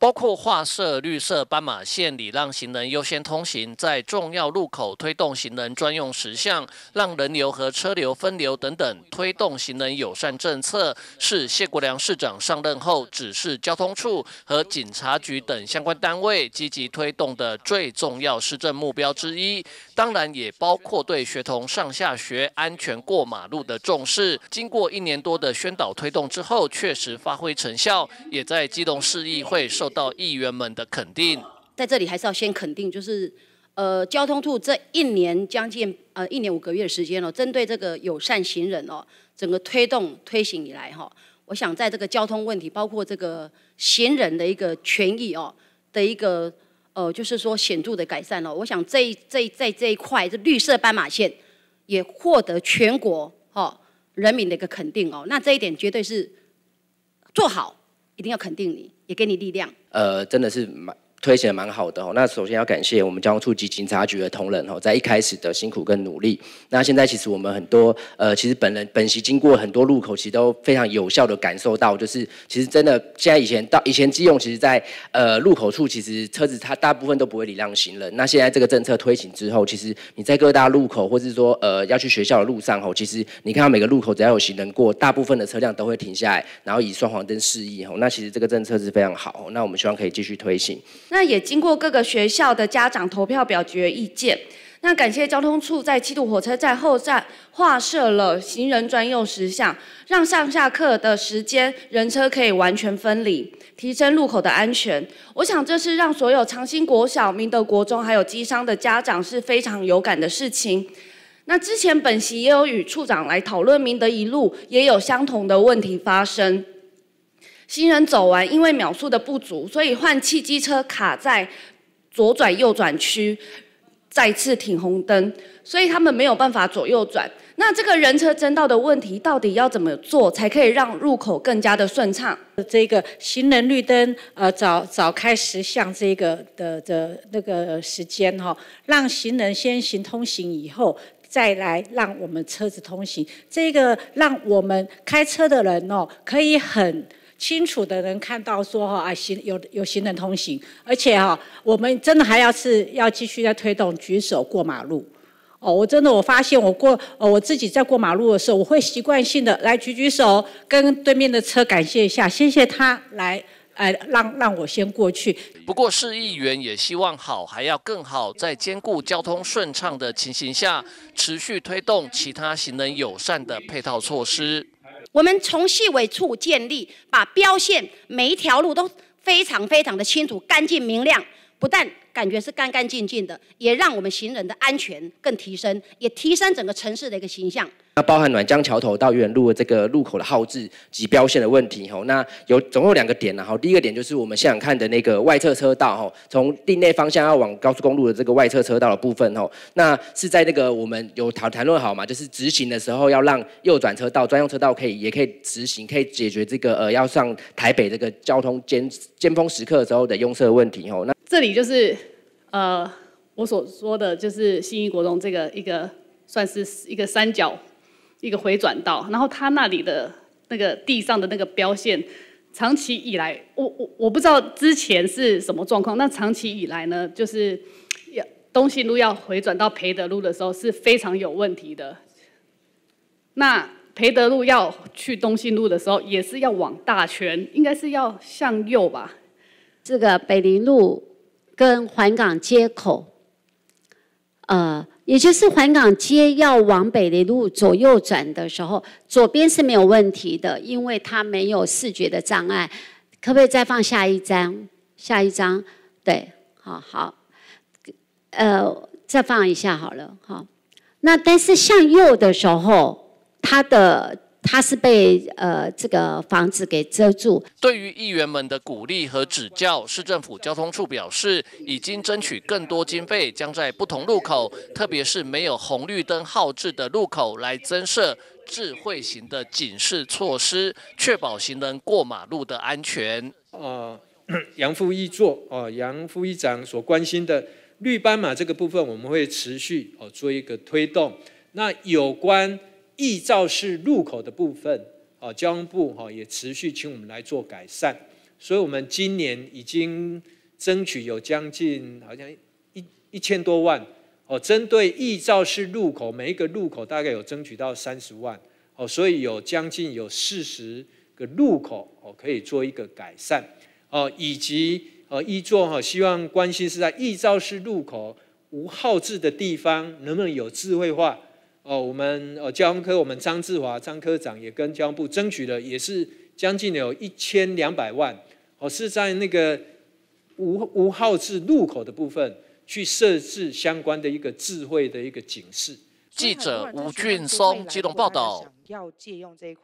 包括画设绿色斑马线、礼让行人优先通行，在重要路口推动行人专用实项，让人流和车流分流等等，推动行人友善政策，是谢国良市长上任后指示交通处和警察局等相关单位积极推动的最重要市政目标之一。当然，也包括对学童上下学安全过马路的重视。经过一年多的宣导推动之后，确实发挥成效，也在机动市议会受。到议员们的肯定，在这里还是要先肯定，就是呃，交通处这一年将近呃一年五个月的时间哦，针对这个友善行人哦，整个推动推行以来哈，我想在这个交通问题，包括这个行人的一个权益哦的一个呃，就是说显著的改善了。我想这这在这一块，这绿色斑马线也获得全国哈人民的一个肯定哦，那这一点绝对是做好。一定要肯定你，也给你力量。呃，真的是蛮。推行的蛮好的哦。那首先要感谢我们交通处及警察局的同仁吼，在一开始的辛苦跟努力。那现在其实我们很多呃，其实本人本席经过很多路口，其实都非常有效的感受到，就是其实真的现在以前到以前机用，其实在呃路口处，其实车子它大部分都不会礼让行人。那现在这个政策推行之后，其实你在各大路口或是说呃要去学校的路上吼，其实你看到每个路口只要有行人过，大部分的车辆都会停下来，然后以双黄灯示意吼。那其实这个政策是非常好，那我们希望可以继续推行。那也经过各个学校的家长投票表决意见。那感谢交通处在七度火车站后站划设了行人专用石像，让上下课的时间人车可以完全分离，提升路口的安全。我想这是让所有长兴国小、明德国中还有机商的家长是非常有感的事情。那之前本席也有与处长来讨论明德一路也有相同的问题发生。行人走完，因为秒数的不足，所以换气机车卡在左转右转区，再次停红灯，所以他们没有办法左右转。那这个人车争道的问题，到底要怎么做才可以让入口更加的顺畅？这个行人绿灯，呃，早早开十项这个的的那个时间哈，让行人先行通行以后，再来让我们车子通行。这个让我们开车的人哦，可以很。清楚的人看到说哈啊行有有行人通行，而且哈我们真的还要是要继续在推动举手过马路。哦我真的我发现我过呃我自己在过马路的时候，我会习惯性的来举举手，跟对面的车感谢一下，谢谢他来哎，让让我先过去。不过市议员也希望好还要更好，在兼顾交通顺畅的情形下，持续推动其他行人友善的配套措施。我们从细微处建立，把标线每一条路都非常非常的清楚、干净、明亮，不但。感觉是干干净净的，也让我们行人的安全更提升，也提升整个城市的一个形象。那包含暖江桥头到路的这个路口的号志及标线的问题吼，那有总共有两个点，然后第一个点就是我们现场看的那个外侧车道吼，从另内方向要往高速公路的这个外侧车道的部分吼，那是在那个我们有讨谈论好嘛，就是直行的时候要让右转车道专用车道可以也可以直行，可以解决这个呃要上台北这个交通尖尖峰时刻的时候的拥塞问题吼。那这里就是。呃，我所说的就是新一国中这个一个算是一个三角一个回转道，然后它那里的那个地上的那个标线，长期以来，我我我不知道之前是什么状况。那长期以来呢，就是东信路要回转到培德路的时候是非常有问题的。那培德路要去东信路的时候，也是要往大圈，应该是要向右吧？这个北林路。跟环港街口，呃，也就是环港街要往北的路左右转的时候，左边是没有问题的，因为它没有视觉的障碍。可不可以再放下一张？下一张，对，好好，呃，再放一下好了。好，那但是向右的时候，它的。他是被呃这个房子给遮住。对于议员们的鼓励和指教，市政府交通处表示，已经争取更多经费，将在不同路口，特别是没有红绿灯号志的路口，来增设智慧型的警示措施，确保行人过马路的安全。啊，杨副议座，啊，杨副议长所关心的绿斑马这个部分，我们会持续哦做一个推动。那有关。易照式路口的部分，啊，交通部哈也持续请我们来做改善，所以我们今年已经争取有将近好像一一千多万哦，针对易照式路口每一个路口大概有争取到三十万哦，所以有将近有四十个路口哦可以做一个改善哦，以及呃一做哈，希望关心是在易照式路口无号志的地方能不能有智慧化。哦，我们哦交通科我们张志华张科长也跟交通部争取了，也是将近有一千两百万，哦是在那个吴吴号志路口的部分去设置相关的一个智慧的一个警示。记者吴俊松，机动报道。要借用这一块。